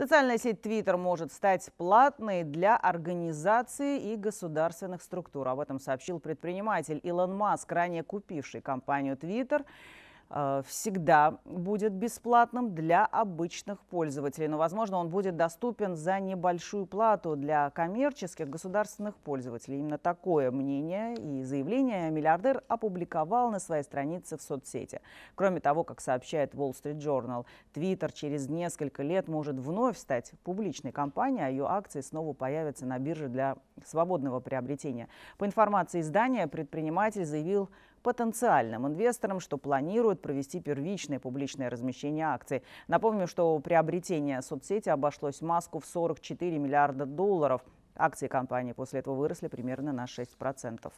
Социальная сеть Twitter может стать платной для организации и государственных структур. Об этом сообщил предприниматель Илон Маск, ранее купивший компанию Twitter. Э, всегда будет бесплатным для обычных пользователей, но, возможно, он будет доступен за небольшую плату для коммерческих государственных пользователей. Именно такое мнение и заявление миллиардер опубликовал на своей странице в соцсети. Кроме того, как сообщает Wall Street Journal, Twitter через несколько лет может вновь стать публичной компанией, а ее акции снова появятся на бирже для свободного приобретения. По информации издания, предприниматель заявил потенциальным инвесторам, что планируют провести первичное публичное размещение акций. Напомню, что приобретение соцсети обошлось Маску в 44 миллиарда долларов. Акции компании после этого выросли примерно на 6%.